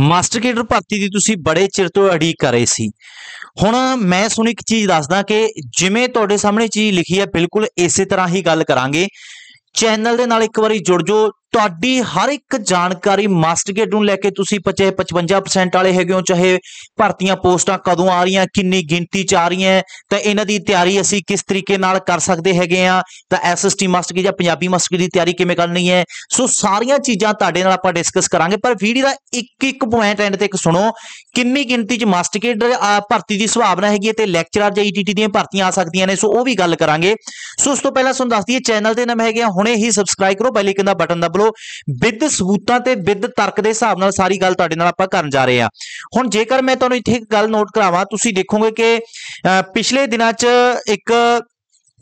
master cadre ਭਰਤੀ ਦੀ ਤੁਸੀਂ ਬੜੇ ਚਿਰ ਤੋਂ ਅੜੀ ਕਰ ਰਹੇ ਸੀ ਹੁਣ ਮੈਂ ਸੁਣ ਇੱਕ ਚੀਜ਼ ਦੱਸਦਾ ਕਿ ਜਿਵੇਂ ਤੁਹਾਡੇ ਸਾਹਮਣੇ ਚੀਜ਼ ਲਿਖੀ ਹੈ ਬਿਲਕੁਲ ਇਸੇ ਤਰ੍ਹਾਂ ਹੀ ਗੱਲ ਕਰਾਂਗੇ ਚੈਨਲ ਦੇ ਨਾਲ ਇੱਕ ਵਾਰੀ ਜੁੜ ਜਾਓ ਤੁਹਾਡੀ ਹਰ ਇੱਕ ਜਾਣਕਾਰੀ ਗੇਟ ਨੂੰ ਲੈ ਕੇ ਤੁਸੀਂ 55% ਵਾਲੇ ਹੈਗੇ ਹੋ ਚਾਹੇ ਭਰਤੀਆਂ ਪੋਸਟਾਂ ਕਦੋਂ ਆ ਰਹੀਆਂ ਕਿੰਨੀ ਗਿਣਤੀ ਚ ਆ ਰਹੀਆਂ ਤਾਂ ਇਹਨਾਂ ਦੀ ਤਿਆਰੀ ਅਸੀਂ ਕਿਸ ਤਰੀਕੇ ਨਾਲ ਕਰ ਸਕਦੇ ਹੈਗੇ ਆ ਤਾਂ ਐਸਐਸਟੀ ਮਾਸਟਰਗੇਟ ਜਾਂ ਪੰਜਾਬੀ ਮਾਸਟਰਗੇਟ ਦੀ ਤਿਆਰੀ ਕਿਵੇਂ ਕਰਨੀ ਹੈ ਸੋ ਸਾਰੀਆਂ ਚੀਜ਼ਾਂ ਤੁਹਾਡੇ ਨਾਲ ਆਪਾਂ ਡਿਸਕਸ ਕਰਾਂਗੇ ਪਰ ਵੀਡੀਓ ਦਾ ਇੱਕ ਇੱਕ ਪੁਆਇੰਟ ਐਂਡ ਤੱਕ ਸੁਣੋ ਕਿੰਨੀ ਗਿਣਤੀ ਚ ਗੇਟ ਭਰਤੀ ਦੀ ਸੰਭਾਵਨਾ ਹੈਗੀ ਤੇ ਲੈਕਚਰਰ ਜਾਂ ਈਟੀਟੀ e ਦੀਆਂ ਭਰਤੀਆਂ ਆ ਸਕਦੀਆਂ ਨੇ ਸੋ ਉਹ ਵੀ ਗੱਲ ਕਰਾਂਗੇ ਸੋ ਉਸ ਤੋਂ ਪਹਿਲਾਂ ਤੁਹਾਨੂੰ ਦੱਸ ਦਈਏ ਚੈਨਲ ਦੇ ਨਾਮ ਹੈਗੇ ਆ ਹੁਣੇ ਹੀ ਸਬਸਕ੍ਰਾਈਬ ਕਰੋ ਬੈਲ ਆਈਕਨ ਦਾ ਬਟਨ ਦਬੋ ਕਰੋ ਵਿਦ ਸਬੂਤਾਂ ਤੇ ਵਿਦ ਤਰਕ ਦੇ ਹਿਸਾਬ ਨਾਲ ਸਾਰੀ ਗੱਲ ਤੁਹਾਡੇ ਨਾਲ ਆਪਾਂ ਕਰਨ ਜਾ ਰਹੇ ਹਾਂ ਹੁਣ ਜੇਕਰ ਮੈਂ ਤੁਹਾਨੂੰ ਇੱਥੇ ਇੱਕ ਗੱਲ ਨੋਟ ਕਰਾਵਾਂ ਤੁਸੀਂ ਦੇਖੋਗੇ ਕਿ ਪਿਛਲੇ ਦਿਨਾਂ 'ਚ ਇੱਕ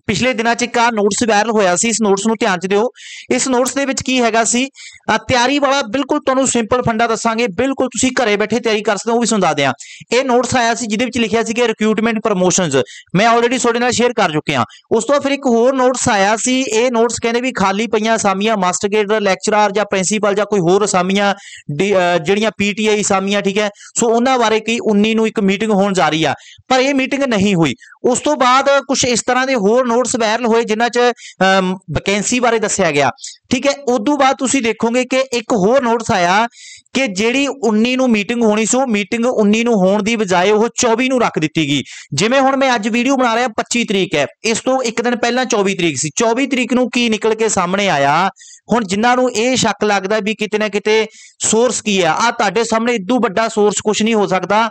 ਪਿਛਲੇ ਦਿਨਾਂ 'ਚ ਇੱਕ ਆ ਨੋਟਸ ਵਾਇਰਲ ਹੋਇਆ ਸੀ ਇਸ ਨੋਟਸ ਨੂੰ ਧਿਆਨ 'ਚ ਦਿਓ ਇਸ ਨੋਟਸ ਦੇ ਵਿੱਚ ਕੀ ਹੈਗਾ ਸੀ ਤਿਆਰੀ ਵਾਲਾ ਬਿਲਕੁਲ ਤੁਹਾਨੂੰ ਸਿੰਪਲ ਫੰਡਾ ਦੱਸਾਂਗੇ ਬਿਲਕੁਲ ਤੁਸੀਂ ਘਰੇ ਬੈਠੇ ਤਿਆਰੀ ਕਰ ਸਕਦੇ ਹੋ ਉਹ ਵੀ ਸਮਝਾ ਦਿਆਂ ਇਹ ਨੋਟਸ ਆਇਆ ਸੀ ਜਿਹਦੇ ਵਿੱਚ ਲਿਖਿਆ ਸੀ ਕਿ ਰਿਕਰੂਟਮੈਂਟ ਪ੍ਰੋਮੋਸ਼ਨਸ ਮੈਂ ਆਲਰੇਡੀ ਤੁਹਾਡੇ ਨਾਲ ਸ਼ੇਅਰ ਕਰ ਚੁੱਕਿਆ ਉਸ ਤੋਂ ਫਿਰ ਇੱਕ ਹੋਰ ਨੋਟਸ ਆਇਆ ਸੀ ਇਹ ਨੋਟਸ ਕਹਿੰਦੇ ਵੀ ਖਾਲੀ ਪਈਆਂ ਅਸਾਮੀਆਂ ਮਾਸਟਰ ਗੇਟ ਲੈਕਚਰਰ ਜਾਂ ਪ੍ਰਿੰਸੀਪਲ ਜਾਂ ਕੋਈ ਹੋਰ ਅਸਾਮੀਆਂ ਜਿਹੜੀਆਂ ਪੀਟੀਆਈ ਅਸਾਮੀਆਂ ਠੀਕ ਹੈ ਸੋ ਉਹਨਾਂ ਬਾਰੇ ਕੀ 19 ਨੂੰ ਇੱਕ ਮੀਟਿੰਗ ਹੋਣ ਜਾ ਰਹੀ ਆ ਪਰ ਇਹ ਮੀਟਿੰਗ ਨਹੀਂ ਹੋਈ ਉਸ ਤੋਂ ਬਾਅਦ ਕੁਝ ਇਸ ਤਰ੍ਹਾਂ ਦੇ ਹੋਰ ਨੋਟਸ ਵਾਇਰਲ ਹੋਏ ਜਿਨ੍ਹਾਂ 'ਚ ਵੈਕੈਂਸੀ ਬਾਰੇ ਦੱਸਿਆ ਗਿਆ ਠੀਕ ਹੈ ਉਸ ਤੋਂ ਬਾਅਦ ਤੁਸੀਂ ਦੇਖੋਗੇ ਕਿ ਇੱਕ ਹੋਰ ਨੋਟਸ ਆਇਆ ਕਿ ਜਿਹੜੀ 19 ਨੂੰ ਮੀਟਿੰਗ ਹੋਣੀ ਸੀ ਉਹ ਮੀਟਿੰਗ 19 ਨੂੰ ਹੋਣ ਦੀ ਬਜਾਏ ਉਹ 24 ਨੂੰ ਰੱਖ ਦਿੱਤੀ ਗਈ ਜਿਵੇਂ ਹੁਣ ਮੈਂ ਅੱਜ ਵੀਡੀਓ ਬਣਾ ਰਿਹਾ 25 ਤਰੀਕ ਹੈ ਇਸ ਤੋਂ ਇੱਕ ਦਿਨ ਪਹਿਲਾਂ 24 ਤਰੀਕ ਸੀ 24 ਤਰੀਕ ਨੂੰ ਕੀ ਨਿਕਲ ਕੇ ਸਾਹਮਣੇ ਆਇਆ ਹੁਣ ਜਿਨ੍ਹਾਂ ਨੂੰ ਇਹ ਸ਼ੱਕ ਲੱਗਦਾ ਵੀ ਕਿਤੇ ਨਾ ਕਿਤੇ ਸੋਰਸ ਕੀ ਹੈ ਆ ਤੁਹਾਡੇ ਸਾਹਮਣੇ ਇਦੋਂ ਵੱਡਾ ਸੋਰਸ ਕੁਝ ਨਹੀਂ ਹੋ ਸਕਦਾ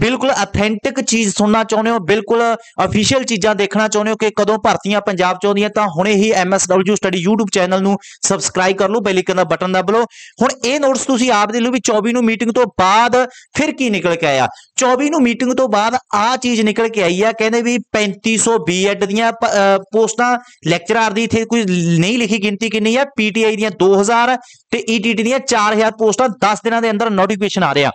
ਬਿਲਕੁਲ ਅਥੈਂਟਿਕ ਚੀਜ਼ ਸੁਣਨਾ ਚਾਹੁੰਦੇ ਹੋ ਬਿਲਕੁਲ ਅਫੀਸ਼ੀਅਲ ਚੀਜ਼ਾਂ ਦੇਖਣਾ ਚਾਹੁੰਦੇ ਹੋ ਕਿ ਕਦੋਂ ਭਰਤੀਆਂ ਪੰਜਾਬ ਚ ਆਉਂਦੀਆਂ ਤਾਂ ਹੁਣੇ ਹੀ MSW ਸਟੱਡੀ YouTube ਚੈਨਲ ਨੂੰ ਸਬਸਕ੍ਰਾਈਬ ਕਰ ਲਓ ਬੈਲ ਆਈਕਨ ਦਾ ਬਟਨ ਦਬ ਲਓ ਹੁਣ ਇਹ ਨੋਟਸ ਤੁਸੀਂ ਆਪ ਦੇ ਲਓ ਵੀ 24 ਨੂੰ ਮੀਟਿੰਗ ਤੋਂ ਬਾਅਦ ਫਿਰ ਕੀ ਨਿਕਲ ਕੇ ਆਇਆ 24 ਨੂੰ ਮੀਟਿੰਗ ਤੋਂ ਬਾਅਦ ਆ ਚੀਜ਼ ਨਿਕਲ ਕੇ ਆਈ ਆ ਕਹਿੰਦੇ ਵੀ 3500 BEd ਦੀਆਂ ਪੋਸਟਾਂ ਲੈਕਚਰਰ ਦੀ ਇੱਥੇ ਕੋਈ ਨਹੀਂ ਲਿਖੀ ਗਿਣਤੀ ਕਿੰਨੀ ਹੈ ਪੀ ਈਟੀਆਈ ਦੀਆਂ 2000 ਤੇ ਈਟੀਟੀ ਦੀਆਂ 4000 ਪੋਸਟਾਂ 10 ਦਿਨਾਂ ਦੇ ਅੰਦਰ ਨੋਟੀਫਿਕੇਸ਼ਨ ਆ ਰਿਹਾ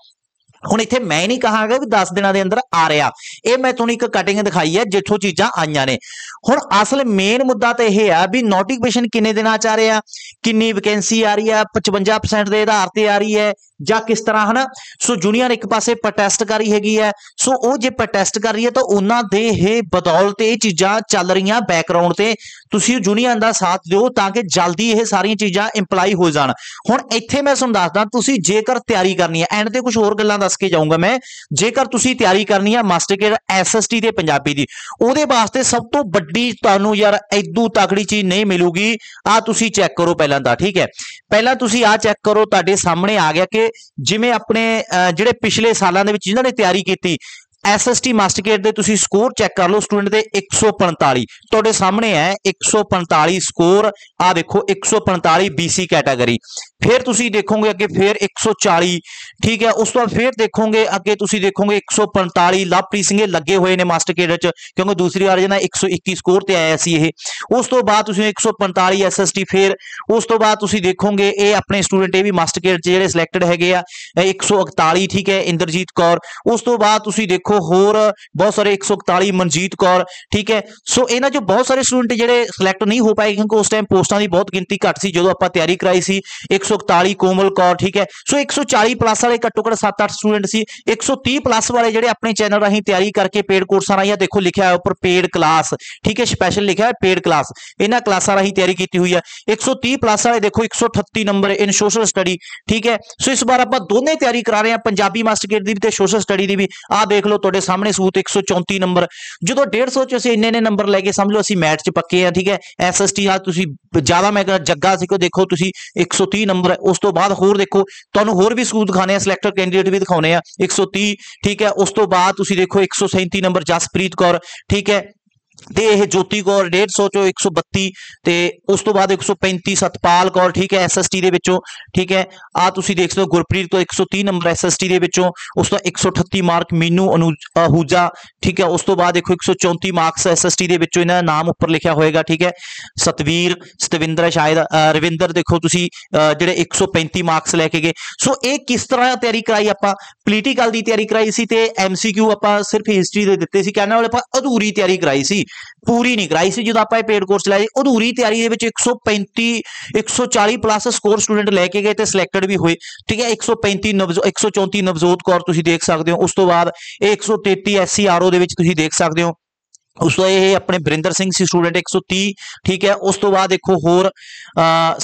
ਹੁਣ ਇੱਥੇ ਮੈਂ ਨਹੀਂ ਕਹਾਂਗਾ ਵੀ 10 ਦਿਨਾਂ ਦੇ ਅੰਦਰ ਆ ਰਿਹਾ ਇਹ ਮੈਂ ਤੁਹਾਨੂੰ ਇੱਕ ਕਟਿੰਗ ਦਿਖਾਈ ਹੈ ਜਿੱਥੋਂ ਚੀਜ਼ਾਂ ਆਈਆਂ ਨੇ ਹੁਣ ਅਸਲ ਮੇਨ ਮੁੱਦਾ ਤਾਂ ਇਹ ਆ ਵੀ ਨੋਟੀਫਿਕੇਸ਼ਨ ਕਿੰਨੇ ਦਿਨਾਂ ਚ ਆ ਰਿਹਾ ਕਿੰਨੀ ਵੈਕੈਂਸੀ ਆ ਰਹੀ ਆ 55% ਦੇ ਆਧਾਰ ਤੇ ਆ ਰਹੀ ਹੈ ਜਾਂ ਕਿਸ ਤਰ੍ਹਾਂ ਹਨ ਸੋ ਜੂਨੀਅਰ ਇੱਕ ਪਾਸੇ ਪ੍ਰੋਟੈਸਟ ਕਰ ਰਹੀ ਹੈਗੀ ਹੈ ਸੋ ਉਹ ਜੇ ਪ੍ਰੋਟੈਸਟ ਕਰ ਰਹੀ ਹੈ ਤਾਂ ਉਹਨਾਂ ਦੇ ਇਹ ਬਦੌਲਤ ਇਹ ਚੀਜ਼ਾਂ ਚੱਲ ਰਹੀਆਂ ਬੈਕਗ੍ਰਾਉਂਡ ਤੇ ਤੁਸੀਂ ਜੂਨੀਅਰ ਦਾ ਸਾਥ ਦਿਓ ਤਾਂ ਕਿ ਜਲਦੀ ਇਹ ਸਾਰੀਆਂ ਚੀਜ਼ਾਂ ਇੰਪਲਾਈ ਹੋ ਜਾਣ ਹੁਣ ਇੱਥੇ ਮੈਂ ਤੁਹਾਨੂੰ ਦੱਸਦਾ ਤੁਸੀਂ ਜੇਕਰ ਤਿਆਰੀ ਕਰਨੀ ਹੈ ਐਂਡ ਤੇ ਕੁਝ ਹੋਰ ਗੱਲਾਂ ਦਾ ਦੱਸ ਕੇ ਜਾਊਂਗਾ ਮੈਂ ਜੇਕਰ ਤੁਸੀਂ ਤਿਆਰੀ ਕਰਨੀ ਆ ਮਾਸਟਰ ਕੇਅਰ ਐਸਐਸਟੀ ਦੇ ਪੰਜਾਬੀ ਦੀ ਉਹਦੇ ਵਾਸਤੇ ਸਭ ਤੋਂ ਵੱਡੀ ਤੁਹਾਨੂੰ ਯਾਰ ਐਦੂ ਤਕੜੀ ਚੀਜ਼ ਨਹੀਂ ਮਿਲੂਗੀ ਆ ਤੁਸੀਂ ਚੈੱਕ ਕਰੋ ਪਹਿਲਾਂ ਦਾ ਠੀਕ ਹੈ ਪਹਿਲਾਂ ਤੁਸੀਂ ਆ ਚੈੱਕ ਕਰੋ ਤੁਹਾਡੇ ਸਾਹਮਣੇ ਆ ਗਿਆ ਕਿ ਜਿਵੇਂ ਆਪਣੇ ਜਿਹੜੇ ਪਿਛਲੇ ਸਾਲਾਂ ਦੇ ਵਿੱਚ ਜਿਨ੍ਹਾਂ ਨੇ ਤਿਆਰੀ ਕੀਤੀ ਐਸਐਸਟੀ ਮਾਸਟਰ ਗੇਟ ਦੇ ਤੁਸੀਂ ਸਕੋਰ ਚੈੱਕ ਕਰ ਲਓ ਸਟੂਡੈਂਟ ਦੇ 145 ਤੁਹਾਡੇ ਸਾਹਮਣੇ ਹੈ 145 ਸਕੋਰ ਆ ਦੇਖੋ 145 BC ਕੈਟਾਗਰੀ ਫਿਰ ਤੁਸੀਂ ਦੇਖੋਗੇ ਅੱਗੇ ਫਿਰ 140 ਠੀਕ ਹੈ ਉਸ ਤੋਂ ਬਾਅਦ ਫਿਰ ਦੇਖੋਗੇ ਅੱਗੇ ਤੁਸੀਂ ਦੇਖੋਗੇ 145 ਲਵਪ੍ਰੀਤ ਸਿੰਘ ਲੱਗੇ ਹੋਏ ਨੇ ਮਾਸਟਰ ਕੇਡਰ ਚ ਕਿਉਂਕਿ ਦੂਸਰੀ ਵਾਰ ਜਨਾ 121 ਸਕੋਰ ਤੇ ਆਇਆ ਸੀ ਇਹ ਉਸ ਤੋਂ ਬਾਅਦ ਤੁਸੀਂ 145 ਐਸਐਸਟੀ ਫਿਰ ਉਸ ਤੋਂ ਬਾਅਦ ਤੁਸੀਂ ਦੇਖੋਗੇ ਇਹ ਆਪਣੇ ਸਟੂਡੈਂਟ ਇਹ ਵੀ ਮਾਸਟਰ ਕੇਡਰ ਚ ਜਿਹੜੇ ਸਿਲੈਕਟਡ ਹੈਗੇ ਆ 141 ਠੀਕ ਹੈ ਇੰਦਰਜੀਤ ਕੌਰ ਉਸ ਤੋਂ ਬਾਅਦ ਤੁਸੀਂ ਦੇਖੋ ਦੇਖੋ ਹੋਰ ਬਹੁਤ ਸਾਰੇ 141 ਮਨਜੀਤ ਕੌਰ ਠੀਕ ਹੈ ਸੋ ਇਹਨਾਂ ਚੋਂ ਬਹੁਤ ਸਾਰੇ ਸਟੂਡੈਂਟ ਜਿਹੜੇ ਸਿਲੈਕਟ ਨਹੀਂ ਹੋ ਪਾਏ ਕਿਉਂਕਿ ਉਸ ਟਾਈਮ ਪੋਸਟਾਂ ਦੀ ਬਹੁਤ ਗਿਣਤੀ ਘੱਟ ਸੀ ਜਦੋਂ ਆਪਾਂ ਤਿਆਰੀ ਕਰਾਈ ਸੀ 141 ਕੋਮਲ ਕੌਰ ਠੀਕ ਹੈ ਸੋ 140 ਪਲੱਸ ਵਾਲੇ ਘੱਟੋ ਘੱਟ 7-8 ਸਟੂਡੈਂਟ ਸੀ 130 ਪਲੱਸ ਵਾਲੇ ਜਿਹੜੇ ਆਪਣੇ ਚੈਨਲ ਰਾਹੀਂ ਤਿਆਰੀ ਕਰਕੇ ਪੇਡ ਕੋਰਸਾਂ ਰਾਹੀਂ ਆ ਦੇਖੋ ਲਿਖਿਆ ਹੈ ਉੱਪਰ ਪੇਡ ਕਲਾਸ ਠੀਕ ਹੈ ਸਪੈਸ਼ਲ ਲਿਖਿਆ ਹੈ ਪੇਡ ਕਲਾਸ ਇਹਨਾਂ ਕਲਾਸਾਂ ਰਾਹੀਂ ਤਿਆਰੀ ਕੀਤੀ ਹੋਈ ਹੈ 130 ਪਲੱਸ ਵਾਲੇ ਦੇਖੋ 138 ਨੰਬਰ ਇਨ ਸੋਸ਼ਲ ਸਟੱਡੀ ਠੀਕ ਹੈ ਸੋ ਇਸ ਵਾਰ ਆਪਾਂ ਦੋਨੇ ਤਿਆਰੀ ਕਰਾ ਰਹੇ ਹਾਂ ਪੰਜਾਬੀ ਮਾਸਟਰ ਗੇਟ ਦੀ ਵੀ ਤੇ ਸੋਸ਼ਲ ਸਟੱਡੀ ਦੀ ਵੀ ਆ ਦੇਖ ਲਓ ਤੁਹਾਡੇ ਸਾਹਮਣੇ ਸੂਤ 134 ਨੰਬਰ ਜਦੋਂ 150 ਚ ਅਸੀਂ ਇੰਨੇ ਨੇ ਨੰਬਰ ਲੈ ਕੇ ਸਮਝ ਲਓ ਅਸੀਂ ਮੈਥ ਚ ਪੱਕੇ ਆ ਠੀਕ ਹੈ ਐਸਐਸਟੀ ਆ ਤੁਸੀਂ ਜ਼ਿਆਦਾ ਮੈਂ ਜੱਗਾ ਸੀ ਕੋ ਦੇਖੋ ਤੁਸੀਂ 130 ਨੰਬਰ ਉਸ ਤੋਂ ਬਾਅਦ ਹੋਰ ਦੇਖੋ ਤੁਹਾਨੂੰ ਹੋਰ ਵੀ ਸੂਤ ਦਿਖਾਣੇ ਆ ਸਿਲੈਕਟਰ ਕੈਂਡੀਡੇਟ ਵੀ ਦਿਖਾਉਣੇ ਆ 130 ਠੀਕ ਹੈ ਉਸ ਤੋਂ ਬਾਅਦ ਤੁਸੀਂ ਦੇਖੋ 137 ਨੰਬਰ ਜਸਪ੍ਰੀਤ ਕੌਰ ਠੀਕ ਹੈ ਤੇ ਇਹ ਜੋਤੀ ਕੌਰ 150 ਚੋਂ 132 ਤੇ ਉਸ ਤੋਂ ਬਾਅਦ 135 ਸਤਪਾਲ ਕੌਰ ਠੀਕ ਹੈ ਐਸਐਸਟੀ ਦੇ ਵਿੱਚੋਂ ਠੀਕ ਹੈ ਆ ਤੁਸੀਂ ਦੇਖ ਸਕਦੇ ਹੋ ਗੁਰਪ੍ਰੀਤ ਤੋਂ 130 ਨੰਬਰ ਐਸਐਸਟੀ ਦੇ ਵਿੱਚੋਂ ਉਸ ਤੋਂ 138 ਮਾਰਕ ਮੀਨੂ ਅਹੂਜਾ ਠੀਕ ਹੈ ਉਸ ਤੋਂ ਬਾਅਦ ਦੇਖੋ 134 ਮਾਰਕਸ ਐਸਐਸਟੀ ਦੇ ਵਿੱਚੋਂ ਇਹਨਾਂ ਦਾ ਨਾਮ ਉੱਪਰ ਲਿਖਿਆ ਹੋਏਗਾ ਠੀਕ ਹੈ ਸਤਵੀਰ ਸਤਵਿੰਦਰ ਸ਼ਾਇਦ ਰਵਿੰਦਰ ਦੇਖੋ ਤੁਸੀਂ ਜਿਹੜੇ 135 ਮਾਰਕਸ ਲੈ ਕੇ ਗਏ ਸੋ ਇਹ ਕਿਸ ਤਰ੍ਹਾਂ ਤਿਆਰੀ ਕਰਾਈ ਆਪਾਂ ਪੋਲੀਟੀਕਲ ਦੀ ਤਿਆਰੀ ਕਰਾਈ ਸੀ ਤੇ ਐਮਸੀਕਿਊ ਆਪਾਂ ਸਿਰਫ ਹਿਸਟਰੀ ਦੇ ਦਿੱਤੇ ਸੀ ਕਹਿਣ ਵਾਲੇ ਆਪਾਂ ਅਧੂਰੀ ਤਿਆਰੀ ਕਰਾਈ ਸੀ ਪੂਰੀ ਨਹੀਂ ਕਰਾਈ ਸੀ ਜਦੋਂ ਆਪਾਂ ਇਹ ਪੇਡ ਕੋਰਸ ਚਲਾਇਆ ਅਧੂਰੀ ਤਿਆਰੀ ਦੇ ਵਿੱਚ 135 140 ਪਲੱਸ ਸਕੋਰ ਸਟੂਡੈਂਟ ਲੈ ਕੇ ਗਏ ਤੇ ਸਿਲੈਕਟਡ ਵੀ ਹੋਏ ਠੀਕ ਹੈ 135 ਨਵਜੋ 134 ਨਵਜੋਤ ਕੌਰ ਤੁਸੀਂ ਦੇਖ ਸਕਦੇ ਹੋ ਉਸ ਤੋਂ ਬਾਅਦ ਇਹ 133 ਆਰਓ ਦੇ ਵਿੱਚ ਤੁਸੀਂ ਦੇਖ ਸਕਦੇ ਹੋ ਉਸ ਤੋਂ ਇਹ ਆਪਣੇ ਬਰਿੰਦਰ ਸਿੰਘ ਸੀ ਸਟੂਡੈਂਟ 130 ਠੀਕ ਹੈ ਉਸ ਤੋਂ ਬਾਅਦ ਦੇਖੋ ਹੋਰ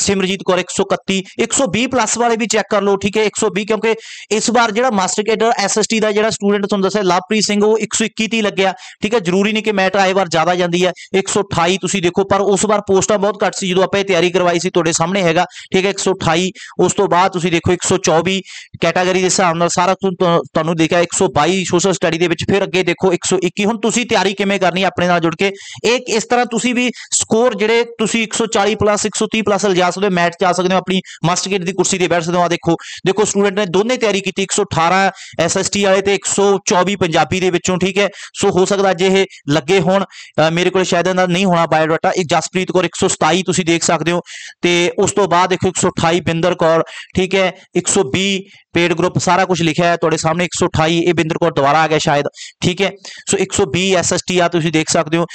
ਸਿਮਰਜੀਤ ਕੌਰ 131 120 ਪਲੱਸ ਵਾਲੇ ਵੀ ਚੈੱਕ ਕਰ ਲਓ ਠੀਕ ਹੈ 120 ਕਿਉਂਕਿ ਇਸ ਵਾਰ ਜਿਹੜਾ ਮਾਸਟਰ ਕੇਡਰ ਐਸਐਸਟੀ ਦਾ ਜਿਹੜਾ ਸਟੂਡੈਂਟ ਤੁਹਾਨੂੰ ਦੱਸਿਆ ਲਵਪ੍ਰੀਤ ਸਿੰਘ ਉਹ 121 ਤੇ ਲੱਗਿਆ ਠੀਕ ਹੈ ਜ਼ਰੂਰੀ ਨਹੀਂ ਕਿ ਮੈਟ ਆਏ ਵਾਰ ਜ਼ਿਆਦਾ ਜਾਂਦੀ ਹੈ 128 ਤੁਸੀਂ ਦੇਖੋ ਪਰ ਉਸ ਵਾਰ ਪੋਸਟਾਂ ਬਹੁਤ ਘੱਟ ਸੀ ਜਦੋਂ ਆਪਾਂ ਇਹ ਤਿਆਰੀ ਕਰਵਾਈ ਸੀ ਤੁਹਾਡੇ ਸਾਹਮਣੇ ਹੈਗਾ ਠੀਕ ਹੈ 128 ਉਸ ਤੋਂ ਬਾਅਦ ਤੁਸੀਂ ਦੇਖੋ 124 ਕੈਟਾਗਰੀ ਦੇ ਹਿਸਾਬ ਨਾਲ ਸਾਰਾ ਤੁਹਾਨੂੰ ਦੇਖਿਆ 122 ਸੋਸ਼ਲ ਸਟੱਡੀ ਦੇ ਵਿੱਚ ਫਿਰ ਅੱਗੇ ਦੇਖੋ 121 ਹੁਣ ਤੁਸੀਂ ਤਿਆਰੀ ਕਿਵੇਂ ਕਰਨੀ ਕਰਨੀ ਆਪਣੇ ਨਾਲ ਜੁੜ ਕੇ ਇੱਕ ਇਸ ਤਰ੍ਹਾਂ ਤੁਸੀਂ ਵੀ ਸਕੋਰ ਜਿਹੜੇ ਤੁਸੀਂ 140 ਪਲੱਸ 130 ਪਲੱਸ ਲਿਜਾ ਸਕਦੇ ਹੋ ਮੈਟ ਜਾ ਸਕਦੇ ਹੋ ਆਪਣੀ ਮਾਸਟਰ ਗੇਟ ਦੀ ਕੁਰਸੀ ਤੇ ਬੈਠ ਸਕਦੇ ਹੋ ਆ ਦੇਖੋ ਦੇਖੋ ਸਟੂਡੈਂਟ ਨੇ ਦੋਨੇ ਤਿਆਰੀ ਕੀਤੀ 118 ਐਸਐਸਟੀ ਵਾਲੇ ਤੇ 124 ਪੰਜਾਬੀ ਦੇ ਵਿੱਚੋਂ ਠੀਕ ਹੈ ਸੋ ਹੋ ਸਕਦਾ ਜੇ ਇਹ ਲੱਗੇ ਹੋਣ ਮੇਰੇ ਕੋਲ ਸ਼ਾਇਦ ਇਹਨਾਂ ਨਹੀਂ ਹੋਣਾ ਬਾਇਓਡਾਟਾ ਇੱਕ ਜਸਪ੍ਰੀਤ ਕੌਰ 127 ਤੁਸੀਂ ਦੇਖ ਸਕਦੇ ਹੋ ਤੇ ਉਸ ਤੋਂ ਬਾਅਦ ਦੇਖੋ 128 ਬਿੰਦਰ ਕੌਰ ਠੀਕ ਹੈ 120 ਪੇਡ ਗਰੁੱਪ ਸਾਰਾ ਕੁਝ ਲਿਖਿਆ ਹੈ ਤੁਹਾਡੇ ਸਾਹਮਣੇ 128 ਇਹ ਬਿੰਦਰ ਕੌਰ ਦੁਬਾਰਾ ਆ ਗਿਆ ਸ਼ਾਇਦ ਠੀਕ ਹੈ ਸੋ 120 ਐਸਐਸਟੀ ਆ ਤੁਸੀਂ ਤੁਸੀਂ ਦੇਖ ਸਕਦੇ ਹੋ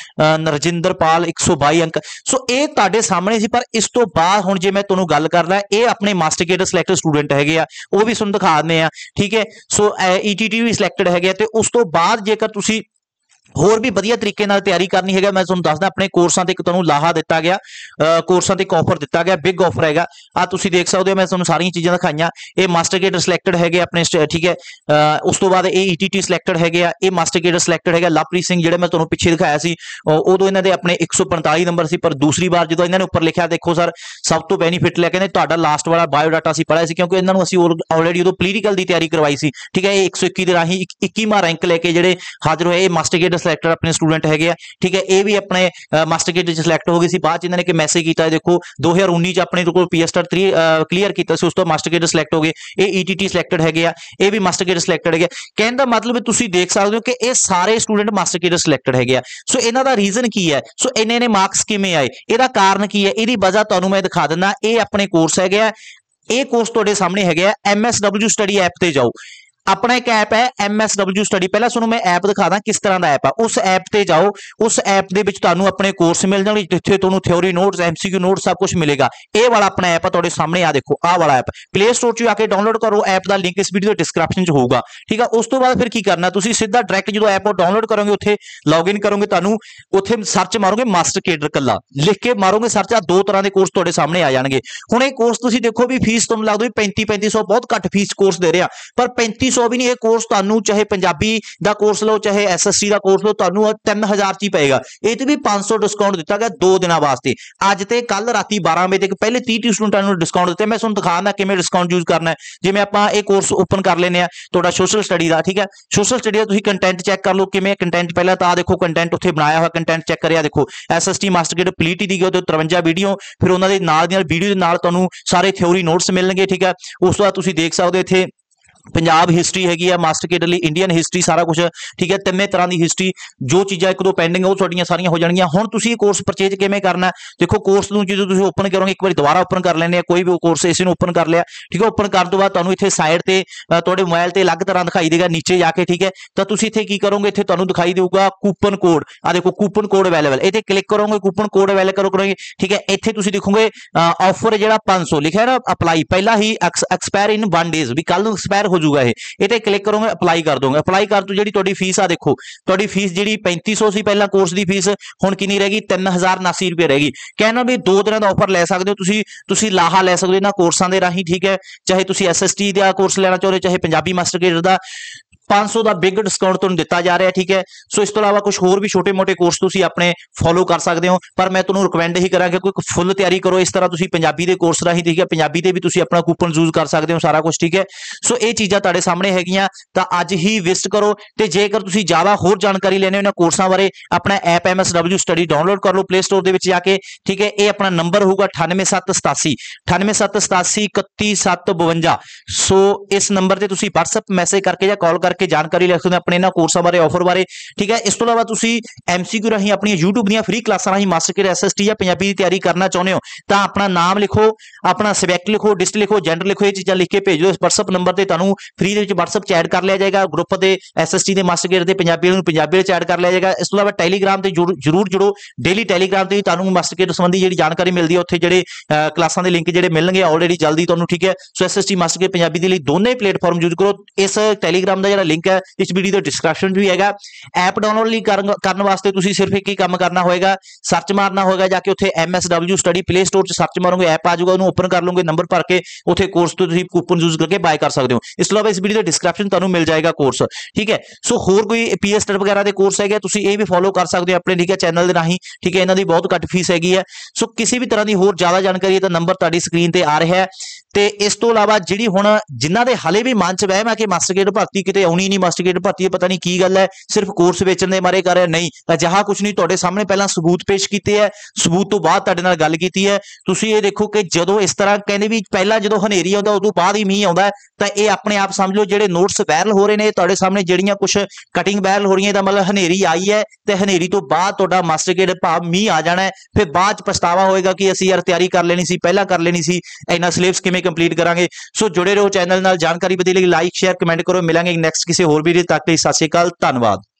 ਨਰਜਿੰਦਰ ਪਾਲ 122 ਅੰਕ ਸੋ ਇਹ ਤੁਹਾਡੇ ਸਾਹਮਣੇ ਸੀ ਪਰ ਇਸ ਤੋਂ ਬਾਅਦ ਹੁਣ ਜੇ ਮੈਂ ਤੁਹਾਨੂੰ ਗੱਲ ਕਰਦਾ ਇਹ ਆਪਣੇ ਮਾਸਟਰ ਕੇਡਰ ਸਿਲੈਕਟਡ ਸਟੂਡੈਂਟ ਹੈਗੇ ਆ ਉਹ ਵੀ ਤੁਹਾਨੂੰ ਦਿਖਾ ਦਿੰਦੇ ਆ ਠੀਕ ਹੈ ਸੋ ਈਟੀਟੀ ਵੀ ਸਿਲੈਕਟਡ ਹੈਗੇ ਆ ਤੇ ਉਸ ਤੋਂ ਬਾਅਦ ਜੇਕਰ ਤੁਸੀਂ ਹੋਰ ਵੀ ਵਧੀਆ ਤਰੀਕੇ ਨਾਲ ਤਿਆਰੀ ਕਰਨੀ ਹੈਗਾ ਮੈਂ ਤੁਹਾਨੂੰ ਦੱਸਦਾ ਆਪਣੇ ਕੋਰਸਾਂ ਤੇ ਇੱਕ ਤੁਹਾਨੂੰ ਲਾਹਾ ਦਿੱਤਾ ਗਿਆ ਕੋਰਸਾਂ ਤੇ ਇੱਕ ਆਫਰ ਦਿੱਤਾ ਗਿਆ ਬਿਗ ਆਫਰ ਹੈਗਾ ਆ ਤੁਸੀਂ ਦੇਖ ਸਕਦੇ ਹੋ ਮੈਂ ਤੁਹਾਨੂੰ ਸਾਰੀਆਂ ਚੀਜ਼ਾਂ ਦਿਖਾਈਆਂ ਇਹ ਮਾਸਟਰ ਗੇਡਰ ਸਿਲੈਕਟਡ ਹੈਗੇ ਆਪਣੇ ਠੀਕ ਹੈ ਉਸ ਤੋਂ ਬਾਅਦ ਇਹ ਈਟੀਟੀ ਸਿਲੈਕਟਡ ਹੈਗੇ ਆ ਇਹ ਮਾਸਟਰ ਗੇਡਰ ਸਿਲੈਕਟਡ ਹੈਗਾ ਲਵਪ੍ਰੀਤ ਸਿੰਘ ਜਿਹੜੇ ਮੈਂ ਤੁਹਾਨੂੰ ਪਿੱਛੇ ਦਿਖਾਇਆ ਸੀ ਉਦੋਂ ਇਹਨਾਂ ਦੇ ਆਪਣੇ 145 ਨੰਬਰ ਸੀ ਪਰ ਦੂਸਰੀ ਵਾਰ ਜਦੋਂ ਇਹਨਾਂ ਨੇ ਉੱਪਰ ਲਿਖਿਆ ਦੇਖੋ ਸਰ ਸਭ ਤੋਂ ਬੈਨੀਫਿਟ ਲੈ ਕੇ ਨੇ ਤੁਹਾਡਾ ਲਾਸਟ ਵਾਲਾ ਬਾਇਓਡਾਟਾ ਸੀ ਪੜਾਇਆ ਸੀ ਕਿਉਂਕਿ ਇਹਨਾਂ ਨੂੰ ਅਸੀਂ ਆਲਰੇਡੀ ਉਦੋਂ ਪੋਲੀਟੀਕਲ ਦੀ ਤਿਆਰੀ ਕਰਵਾਈ ਸੀ ਠੀਕ ਹੈ ਇਹ 121 ਦੇ ਰਾਹੀਂ 21ਵਾਂ ਰੈਂਕ ਲੈ ਕੇ ਜਿਹੜੇ ਹਾਜ਼ਰ ਹੋਏ ਇਹ ਮਾਸਟਰ ਗੇਡਰ ਸਿਲੈਕਟਰ ਆਪਣੇ ਸਟੂਡੈਂਟ ਹੈਗੇ ਆ ਠੀਕ ਹੈ ਇਹ ਵੀ ਆਪਣੇ ਮਾਸਟਰ ਕਿਟ ਵਿੱਚ ਸਿਲੈਕਟ ਹੋ ਗਈ ਸੀ ਬਾਅਦ ਚ ਇਹਨਾਂ ਨੇ ਕਿ ਮੈਸੇਜ ਕੀਤਾ ਦੇਖੋ 2019 ਚ ਆਪਣੇ ਕੋਲ ਪੀਐਸਟਰ 3 ਕਲੀਅਰ ਕੀਤਾ ਸੀ ਉਸ ਤੋਂ ਮਾਸਟਰ ਕਿਟ ਸਿਲੈਕਟ ਹੋ ਗਏ ਇਹ ਈਟੀਟੀ e ਸਿਲੈਕਟਡ ਹੈਗੇ ਆ ਇਹ ਵੀ ਮਾਸਟਰ ਕਿਟ ਸਿਲੈਕਟਡ ਹੈਗੇ ਕਹਿਣ ਦਾ ਮਤਲਬ ਤੁਸੀਂ ਦੇਖ ਸਕਦੇ ਹੋ ਕਿ ਇਹ ਸਾਰੇ ਸਟੂਡੈਂਟ ਮਾਸਟਰ ਕਿਟ ਸਿਲੈਕਟਡ ਹੈਗੇ ਆ ਸੋ ਇਹਨਾਂ ਦਾ ਰੀਜ਼ਨ ਕੀ ਹੈ ਸੋ ਇਹਨੇ ਨੇ ਮਾਰਕਸ ਕਿਵੇਂ ਆਏ ਇਹਦਾ ਕਾਰਨ ਕੀ ਹੈ ਇਹਦੀ ਵਜ੍ਹਾ ਤੁਹਾਨੂੰ ਮੈਂ ਦਿਖਾ ਦਿੰਦਾ ਇਹ ਆਪਣੇ ਕੋਰਸ ਹੈਗੇ ਆ ਇਹ ਕੋਰਸ ਤੁਹਾਡੇ ਸਾਹਮਣੇ ਹੈਗਾ ਐਮਐਸਡਬਲਯੂ ਸਟੱਡੀ ਐਪ ਤੇ ਜਾਓ ਆਪਣਾ ਇੱਕ ਐਪ ਹੈ MSW ਸਟੱਡੀ ਪਹਿਲਾਂ ਤੁਹਾਨੂੰ ਮੈਂ ਐਪ ਦਿਖਾਦਾ ਕਿਸ ਤਰ੍ਹਾਂ ਦਾ ਐਪ ਆ ਉਸ ਐਪ ਤੇ ਜਾਓ ਉਸ ਐਪ ਦੇ ਵਿੱਚ ਤੁਹਾਨੂੰ ਆਪਣੇ ਕੋਰਸ ਮਿਲ ਜਾਣਗੇ ਜਿੱਥੇ ਤੁਹਾਨੂੰ ਥਿਉਰੀ ਨੋਟਸ MCQ ਨੋਟਸ ਸਭ ਕੁਝ ਮਿਲੇਗਾ ਇਹ ਵਾਲਾ ਆਪਣਾ ਐਪ ਆ ਤੁਹਾਡੇ ਸਾਹਮਣੇ ਆ ਦੇਖੋ ਆ ਵਾਲਾ ਐਪ ਪਲੇ ਸਟੋਰ 'ਚ ਆ ਕੇ ਡਾਊਨਲੋਡ ਕਰੋ ਐਪ ਦਾ ਲਿੰਕ ਇਸ ਵੀਡੀਓ ਦੇ ਡਿਸਕ੍ਰਿਪਸ਼ਨ 'ਚ ਹੋਊਗਾ ਠੀਕ ਆ ਉਸ ਤੋਂ ਬਾਅਦ ਫਿਰ ਕੀ ਕਰਨਾ ਤੁਸੀਂ ਸਿੱਧਾ ਡਾਇਰੈਕਟ ਜਦੋਂ ਐਪ ਉਹ ਡਾਊਨਲੋਡ ਕਰੋਗੇ ਉੱਥੇ ਲੌਗਇਨ ਕਰੋਗੇ ਤੁਹਾਨੂੰ ਉੱਥੇ ਸਰਚ ਮਾਰੋਗੇ ਮਾਸਟਰ ਕੇਡਰ ਕੱਲਾ ਲਿਖ ਕੇ ਮਾਰੋਗੇ ਸਰਚ ਆ ਦੋ ਤਰ੍ਹਾਂ ਦੇ ਕੋਰਸ ਤੁਹਾਡੇ ਸਾਹਮਣੇ ਆ ਜਾਣਗੇ ਹੁਣ ਇਹ ਕੋਰਸ ਤੁਸੀਂ ਦੇਖੋ ਵੀ ਫੀਸ ਤੁਹਾਨੂੰ ਲੱਗਦੀ 35 3500 ਬਹੁਤ ਘੱਟ ਫੀਸ ਕੋਰਸ ਦੇ ਰਿਹਾ ਪਰ 35 1900 ਵੀ ਨਹੀਂ ਇਹ ਕੋਰਸ ਤੁਹਾਨੂੰ ਚਾਹੇ ਪੰਜਾਬੀ ਦਾ ਕੋਰਸ ਲਓ ਚਾਹੇ ਐਸਐਸਸੀ ਦਾ ਕੋਰਸ ਲਓ ਤੁਹਾਨੂੰ 3000 ਚ ਹੀ ਪਏਗਾ ਇਹ ਤੇ ਵੀ 500 ਡਿਸਕਾਊਂਟ ਦਿੱਤਾ ਗਿਆ 2 ਦਿਨਾਂ ਵਾਸਤੇ ਅੱਜ ਤੇ ਕੱਲ ਰਾਤੀ 12 ਵਜੇ ਤੱਕ ਪਹਿਲੇ 30 30 ਸਟੂਡੈਂਟਾਂ ਨੂੰ ਡਿਸਕਾਊਂਟ ਦਿੱਤੇ ਮੈਂ ਤੁਹਾਨੂੰ ਦਿਖਾਉਣਾ ਕਿਵੇਂ ਡਿਸਕਾਊਂਟ ਯੂਜ਼ ਕਰਨਾ ਹੈ ਜਿਵੇਂ ਆਪਾਂ ਇਹ ਕੋਰਸ ਓਪਨ ਕਰ ਲੈਨੇ ਆ ਤੁਹਾਡਾ ਸੋਸ਼ਲ ਸਟੱਡੀ ਦਾ ਠੀਕ ਹੈ ਸੋਸ਼ਲ ਸਟੱਡੀ ਦਾ ਤੁਸੀਂ ਕੰਟੈਂਟ ਚੈੱਕ ਕਰ ਲਓ ਕਿਵੇਂ ਕੰਟੈਂਟ ਪਹਿਲਾਂ ਤਾਂ ਆ ਦੇਖੋ ਕੰਟੈਂਟ ਉੱਥੇ ਬਣਾਇਆ ਹੋਇਆ ਕੰਟੈਂਟ ਚੈੱਕ ਕਰਿਆ ਦੇਖੋ ਐਸਐਸਟੀ ਮਾਸਟਰ ਗ੍ਰੇਡ ਪਲੀਟੀ ਦੀ ਗਿਓ ਤੇ 53 ਵੀਡੀਓ ਫਿਰ ਉਹਨਾਂ ਦੇ ਨਾਲ ਨਾਲ ਵੀਡੀਓ ਦੇ ਨਾਲ ਤੁਹਾਨੂੰ ਸਾਰੇ ਥਿਉਰੀ ਨੋਟਸ ਮਿਲਣਗੇ ਠੀਕ ਹੈ ਉਸ ਤੋਂ ਬਾਅਦ ਤੁਸੀਂ ਦੇਖ ਸਕਦੇ ਇੱਥੇ ਪੰਜਾਬ ਹਿਸਟਰੀ ਹੈਗੀ ਆ ਮਾਸਟਰ ਕੇਡਰ ਲਈ ਇੰਡੀਅਨ ਹਿਸਟਰੀ ਸਾਰਾ ਕੁਝ ਠੀਕ ਹੈ ਤਿੰਨੇ ਤਰ੍ਹਾਂ ਦੀ ਹਿਸਟਰੀ ਜੋ ਚੀਜ਼ਾਂ ਇੱਕ ਦੋ ਪੈਂਡਿੰਗ ਉਹ ਤੁਹਾਡੀਆਂ ਸਾਰੀਆਂ ਹੋ ਜਾਣਗੀਆਂ ਹੁਣ ਤੁਸੀਂ ਇਹ ਕੋਰਸ ਪਰਚੇਜ ਕਿਵੇਂ ਕਰਨਾ ਦੇਖੋ ਕੋਰਸ ਨੂੰ ਜਦੋਂ ਤੁਸੀਂ ਓਪਨ ਕਰੋਗੇ ਇੱਕ ਵਾਰੀ ਦੁਬਾਰਾ ਓਪਨ ਕਰ ਲੈਣੇ ਆ ਕੋਈ ਵੀ ਕੋਰਸ ਇਸ ਨੂੰ ਓਪਨ ਕਰ ਲਿਆ ਠੀਕ ਹੈ ਓਪਨ ਕਰਨ ਤੋਂ ਬਾਅਦ ਤੁਹਾਨੂੰ ਇੱਥੇ ਸਾਈਡ ਤੇ ਤੁਹਾਡੇ ਮੋਬਾਈਲ ਤੇ ਅਲੱਗ ਤਰ੍ਹਾਂ ਦਿਖਾਈ ਦੇਗਾ ਨੀਚੇ ਜਾ ਕੇ ਠੀਕ ਹੈ ਤਾਂ ਤੁਸੀਂ ਇੱਥੇ ਕੀ ਕਰੋਗੇ ਇੱਥੇ ਤੁਹਾਨੂੰ ਦਿਖਾਈ ਦੇਊਗਾ ਕੂਪਨ ਕੋਡ ਆ ਦੇਖੋ ਕੂਪਨ ਕੋਡ ਅਵੇਲੇਬਲ ਇੱਥੇ ਕਲਿੱਕ ਕਰੋਗੇ ਕੂਪਨ ਕੋਡ ਅਵੇਲੇਬਲ ਕਰੋ ਕਰੋਗੇ ਠੀਕ ਹੈ ਇੱਥੇ ਤੁਸੀਂ ਦੇਖੋਗੇ ਆਫਰ ਜਿਹੜਾ 500 ਲਿਖਿਆ ਨਾ ਅਪਲਾਈ ਪਹਿਲਾਂ ਹੀ ਐਕਸਪਾਇਰ ਇਨ 1 ਡੇਜ਼ ਵੀ ਕੱਲ ਨੂੰ ਐਕਸਪਾਇਰ ਹੋ ਜਾਊਗਾ ਇਹ ਇਹ ਤੇ ਕਲਿੱਕ ਕਰੋਗੇ ਅਪਲਾਈ ਕਰ ਦੋਗੇ ਅਪਲਾਈ ਕਰ ਤੋਂ ਜਿਹੜੀ ਤੁਹਾਡੀ ਫੀਸ ਆ ਦੇਖੋ ਤੁਹਾਡੀ ਫੀਸ ਜਿਹੜੀ 3500 ਸੀ ਪਹਿਲਾਂ ਕੋਰਸ ਦੀ ਫੀਸ ਹੁਣ ਕਿੰਨੀ ਰਹਿ ਗਈ 3079 ਰੁਪਏ ਰਹਿ ਗਈ ਕਹਿਣਾ ਵੀ ਦੋ ਦਿਨਾਂ ਦਾ ਆਫਰ ਲੈ ਸਕਦੇ ਹੋ ਤੁਸੀਂ ਤੁਸੀਂ ਲਾਹਾ ਲੈ ਸਕਦੇ ਹੋ ਇਹਨਾਂ ਕੋਰਸਾਂ ਦੇ ਰਾਹੀਂ ਠੀਕ ਹੈ ਚਾਹੇ ਤੁਸੀਂ ਐਸਐਸਟੀ ਦਾ ਕੋਰਸ ਲੈਣਾ ਚਾਹੁੰਦੇ ਚਾਹੇ ਪੰਜਾਬੀ ਮਾਸਟਰ ਕੇਡਰ ਦਾ 500 ਦਾ ਬਿਗ ਡਿਸਕਾਊਂਟ ਤੁਹਾਨੂੰ ਦਿੱਤਾ ਜਾ ਰਿਹਾ ਠੀਕ ਹੈ ਸੋ ਇਸ ਤੋਂ ਇਲਾਵਾ ਕੁਝ ਹੋਰ ਵੀ ਛੋਟੇ-ਮੋਟੇ ਕੋਰਸ ਤੁਸੀਂ ਆਪਣੇ ਫੋਲੋ ਕਰ ਸਕਦੇ ਹੋ ਪਰ ਮੈਂ ਤੁਹਾਨੂੰ ਰਿਕਮੈਂਡ ਹੀ ਕਰਾਂਗਾ ਕਿ ਫੁੱਲ ਤਿਆਰੀ ਕਰੋ ਇਸ ਤਰ੍ਹਾਂ ਤੁਸੀਂ ਪੰਜਾਬੀ ਦੇ ਕੋਰਸ ਰਾਹੀਂ ਠੀਕ ਹੈ ਪੰਜਾਬੀ ਦੇ ਵੀ ਤੁਸੀਂ ਆਪਣਾ ਕੂਪਨ ਯੂਜ਼ ਕਰ ਸਕਦੇ ਹੋ ਸਾਰਾ ਕੁਝ ਠੀਕ ਹੈ ਸੋ ਇਹ ਚੀਜ਼ਾਂ ਤੁਹਾਡੇ ਸਾਹਮਣੇ ਹੈਗੀਆਂ ਤਾਂ ਅੱਜ ਹੀ ਵਿਜ਼ਿਟ ਕਰੋ ਤੇ ਜੇਕਰ ਤੁਸੀਂ ਜ਼ਿਆਦਾ ਹੋਰ ਜਾਣਕਾਰੀ ਲੈਣੀ ਹੋਵੇ ਨਾ ਕੋਰਸਾਂ ਬਾਰੇ ਆਪਣਾ ਐਪ MSW ਸਟੱਡੀ ਡਾਊਨਲੋਡ ਕਰ ਲਓ ਪਲੇ ਸਟੋਰ ਦੇ ਵਿੱਚ ਜਾ ਕੇ ਠੀਕ ਹੈ ਇਹ ਆਪਣਾ ਨੰਬਰ ਹੋਊਗਾ 98787 98787 31752 ਸੋ ਇਸ ਨੰਬਰ ਤੇ ਤੁਸੀਂ WhatsApp ਮੈਸੇਜ ਕਰਕੇ ਜਾਂ ਕਾਲ ਕਰਕੇ ਕਰਕੇ ਜਾਣਕਾਰੀ ਲੈ ਸਕਦੇ ਹੋ ਆਪਣੇ ਇਹਨਾਂ ਕੋਰਸਾਂ ਬਾਰੇ ਆਫਰ ਬਾਰੇ ਠੀਕ ਹੈ ਇਸ ਤੋਂ ਇਲਾਵਾ ਤੁਸੀਂ ਐਮਸੀਕਿਊ ਰਾਹੀਂ ਆਪਣੀਆਂ YouTube ਦੀਆਂ ਫ੍ਰੀ ਕਲਾਸਾਂ ਰਾਹੀਂ ਮਾਸਟਰ ਕੇ ਐਸਐਸਟੀ ਜਾਂ ਪੰਜਾਬੀ ਦੀ ਤਿਆਰੀ ਕਰਨਾ ਚਾਹੁੰਦੇ ਹੋ ਤਾਂ ਆਪਣਾ ਨਾਮ ਲਿਖੋ ਆਪਣਾ ਸਬਜੈਕਟ ਲਿਖੋ ਡਿਸਟ ਲਿਖੋ ਜੈਂਡਰ ਲਿਖੋ ਇਹ ਚੀਜ਼ਾਂ ਲਿਖ ਕੇ ਭੇਜ ਦਿਓ ਇਸ WhatsApp ਨੰਬਰ ਤੇ ਤੁਹਾਨੂੰ ਫ੍ਰੀ ਦੇ ਵਿੱਚ WhatsApp ਚੈਟ ਕਰ ਲਿਆ ਜਾਏਗਾ ਗਰੁੱਪ ਦੇ ਐਸਐਸਟੀ ਦੇ ਮਾਸਟਰ ਗੇਟ ਦੇ ਪੰਜਾਬੀ ਨੂੰ ਪੰਜਾਬੀ ਵਿੱਚ ਐਡ ਕਰ ਲਿਆ ਜਾਏਗਾ ਇਸ ਤੋਂ ਇਲਾਵਾ Telegram ਤੇ ਜਰੂਰ ਜੁੜੋ ਡੇਲੀ Telegram ਤੇ ਤੁਹਾਨੂੰ ਮਾਸਟਰ ਗੇਟ ਸੰਬੰਧੀ ਜਿਹੜੀ ਜਾਣਕਾਰੀ ਮਿਲਦੀ ਹੈ ਉੱਥੇ ਜਿਹੜੇ ਕਲਾਸਾਂ ਦੇ ਲਿੰਕ ਜਿਹੜੇ ਮਿਲਣਗੇ ਆਲਰੇਡੀ ਜਲਦੀ ਤੁਹਾਨੂੰ ਠੀਕ ਹੈ ਸੋ SST ਮਾਸਟਰ ਗੇਟ ਪੰਜਾਬੀ ਦੇ ਲਈ ਦੋਨੇ ਪਲੇਟਫਾਰਮ ਯੂਜ਼ ਕਰੋ ਇਸ ਟੈਲੀਗ੍ਰਾਮ ਦਾ ਜਿਹੜਾ ਲਿੰਕ ਹੈ ਇਸ ਵੀਡੀਓ ਦੇ ਡਿਸਕ੍ਰਿਪਸ਼ਨ 'ਚ ਵੀ ਹੈਗਾ ਐਪ ਡਾਊਨਲੋਡ ਲਈ ਕਰਨ ਵਾਸਤੇ ਤੁਸੀਂ ਸਿਰਫ ਇੱਕ ਹੀ ਕੰਮ ਕਰਨਾ ਹੋਏਗਾ ਸਰਚ ਮਾਰਨਾ ਹੋਏਗਾ ਜਾ ਕੇ ਉੱਥੇ MSW ਸਟੱਡੀ ਪਲੇ ਸਟੋਰ 'ਚ ਸਰਚ ਮਾਰੋਗੇ ਐਪ ਆ ਜਾਊਗਾ ਉਹਨੂੰ ਓਪਨ ਕਰ ਲਓਗੇ ਨੰਬਰ ਭਰ ਕੇ ਉੱਥੇ ਕੋਰਸ ਤੋਂ ਤੁਸੀਂ ਕੂਪਨ ਯੂਜ਼ ਕਰਕੇ ਬਾਏ ਕਰ ਸਕਦੇ ਹੋ ਇਸ ਤੋਂ ਇਲਾਵਾ ਇਸ ਵੀਡੀਓ ਦੇ ਡਿਸਕ੍ਰਿਪਸ਼ਨ ਤੁਹਾਨੂੰ ਮਿਲ ਜਾਏਗਾ ਕੋਰਸ ਠੀਕ ਹੈ ਸੋ ਹੋਰ ਕੋਈ ਪੀਐਸ ਸਟੱਡ ਵਗੈਰਾ ਦੇ ਕੋਰਸ ਹੈਗੇ ਤੁਸੀਂ ਇਹ ਵੀ ਫੋਲੋ ਕਰ ਸਕਦੇ ਹੋ ਆਪਣੇ ਠੀਕ ਹੈ ਚੈਨਲ ਦੇ ਰਾਹੀਂ ਠੀਕ ਹੈ ਇਹਨਾਂ ਦੀ ਬਹੁਤ ਘੱਟ ਫੀਸ ਹੈਗੀ ਹੈ ਸੋ ਕਿਸੇ ਵੀ ਤਰ੍ਹਾਂ ਦੀ ਹੋਰ ਜ਼ਿਆਦਾ ਜਾਣਕਾਰੀ ਹੈ ਤਾਂ ਨੰਬਰ ਤੁਹਾਡੀ ਸਕਰੀਨ ਤੇ ਆ ਰਿਹਾ ਹੈ ਤੇ ਇਸ ਤੋਂ ਇਲਾਵਾ ਜਿਹੜੀ ਹੁਣ ਜਿਨ੍ਹਾਂ ਦੇ ਹਲੇ ਵੀ ਮਨ 'ਚ ਵਹਿਮ ਹੈ ਕਿ ਮਾਸਟਰ ਗ੍ਰੇਡ ਭਰਤੀ ਕਿਤੇ ਆਉਣੀ ਨਹੀਂ ਮਾਸਟਰ ਗ੍ਰੇਡ ਭਰਤੀ ਪਤਾ ਨਹੀਂ ਕੀ ਗੱਲ ਹੈ ਸਿਰਫ ਕੋਰਸ ਵੇਚਣ ਦੇ ਮਾਰੇ ਕਰ ਰਿਹਾ ਨਹੀਂ ਅਜਿਹਾ ਕੁਝ ਨਹੀਂ ਤੁਹਾਡੇ ਸਾਹਮਣੇ ਪਹਿਲਾਂ ਸਬੂਤ ਪੇਸ਼ ਕੀਤੇ ਹੈ ਸਬੂਤ ਤੋਂ ਬਾਅਦ ਤੁਹਾਡੇ ਨਾਲ ਗੱਲ ਕੀਤੀ ਹੈ ਤੁਸੀਂ ਇਹ ਦੇਖੋ ਕਿ ਜਦੋਂ ਇਸ ਤਰ੍ਹਾਂ ਕਹਿੰਦੇ ਵੀ ਪਹਿਲਾਂ ਜਦੋਂ ਹਨੇਰੀ ਆਉਂਦਾ ਉਦੋਂ ਬਾਅਦ ਹੀ ਮੀਂਹ ਆਉਂਦਾ ਤਾਂ ਇਹ ਆਪਣੇ ਆਪ ਸਮਝ ਲਓ ਜਿਹੜੇ ਨੋਟਸ ਵਾਇਰਲ ਹੋ ਰਹੇ ਨੇ ਤੁਹਾਡੇ ਸਾਹਮਣੇ ਜਿਹੜੀਆਂ ਕੁਝ ਕਟਿੰਗ ਵਾਇਰਲ ਹੋ ਰਹੀਆਂ ਇਹਦਾ ਮਤਲਬ ਹਨੇਰੀ ਆਈ ਹੈ ਤੇ ਹਨੇਰੀ ਤੋਂ ਬਾਅਦ ਤੁਹਾਡਾ ਮਾਸਟਰ ਗ੍ਰੇਡ ਭਾਵ ਮੀਂਹ ਆ ਜਾਣਾ ਹੈ ਫਿਰ ਬਾਅਦ ਚ ਪਛਤਾਵਾ ਹੋਏਗਾ ਕਿ ਅਸੀਂ ਯਾਰ ਤਿਆਰੀ ਕਰ ਲੈਣੀ ਸੀ ਪਹਿਲਾਂ ਕਰ ਲੈਣੀ ਸੀ ਇੰਨਾ ਸਿਲੇਬਸ ਕਿਵੇਂ ਕੰਪਲੀਟ ਕਰਾਂਗੇ ਸੋ ਜੁੜੇ ਰਹੋ ਚੈਨਲ ਨਾਲ ਜਾਣਕਾਰੀ ਵਧੀ ਲਈ ਲਾਈਕ ਸ਼ੇਅਰ ਕਮੈਂਟ ਕਰੋ ਮਿਲਾਂਗੇ ਨੈਕਸਟ ਕਿਸੇ ਹੋਰ ਵੀਡੀਓ ਤੱਕ ਲਈ ਸਤਿ ਸ਼੍ਰੀ ਅਕਾਲ ਧੰਨਵਾਦ